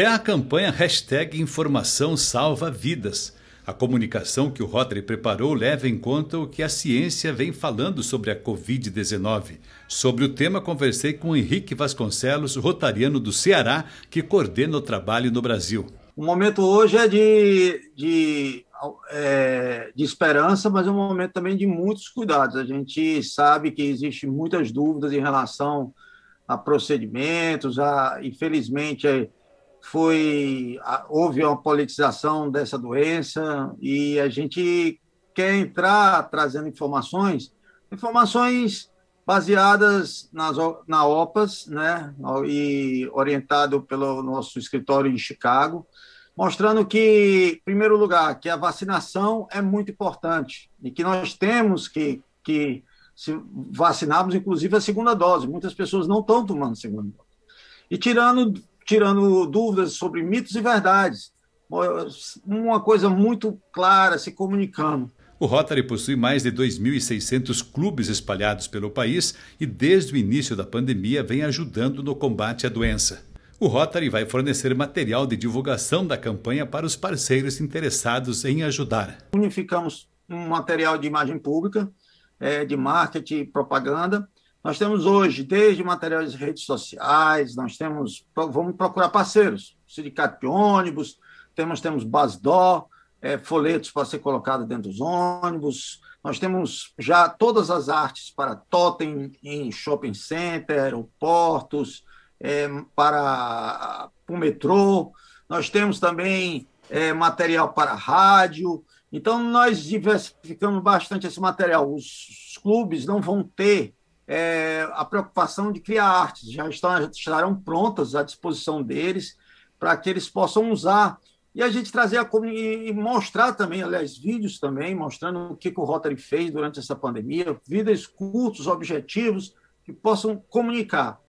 é a campanha hashtag Informação Salva Vidas. A comunicação que o Rotary preparou leva em conta o que a ciência vem falando sobre a Covid-19. Sobre o tema, conversei com Henrique Vasconcelos, rotariano do Ceará, que coordena o trabalho no Brasil. O momento hoje é de, de, é, de esperança, mas é um momento também de muitos cuidados. A gente sabe que existem muitas dúvidas em relação a procedimentos, a, infelizmente. É, foi houve uma politização dessa doença e a gente quer entrar trazendo informações, informações baseadas nas, na OPAS, né, e orientado pelo nosso escritório em Chicago, mostrando que, em primeiro lugar, que a vacinação é muito importante e que nós temos que, que se vacinarmos, inclusive, a segunda dose. Muitas pessoas não estão tomando a segunda dose. E tirando tirando dúvidas sobre mitos e verdades. Uma coisa muito clara, se comunicando. O Rotary possui mais de 2.600 clubes espalhados pelo país e, desde o início da pandemia, vem ajudando no combate à doença. O Rotary vai fornecer material de divulgação da campanha para os parceiros interessados em ajudar. Unificamos um material de imagem pública, é, de marketing e propaganda, nós temos hoje, desde materiais de redes sociais, nós temos, vamos procurar parceiros, sindicato de ônibus, temos, temos Basdó, é, folhetos para ser colocado dentro dos ônibus, nós temos já todas as artes para totem em shopping center, aeroportos, é, para, para o metrô, nós temos também é, material para rádio, então nós diversificamos bastante esse material. Os, os clubes não vão ter é, a preocupação de criar artes, já estão, estarão prontas à disposição deles para que eles possam usar. E a gente trazer a, e mostrar também, aliás, vídeos também, mostrando o que, que o Rotary fez durante essa pandemia, vídeos curtos, objetivos, que possam comunicar.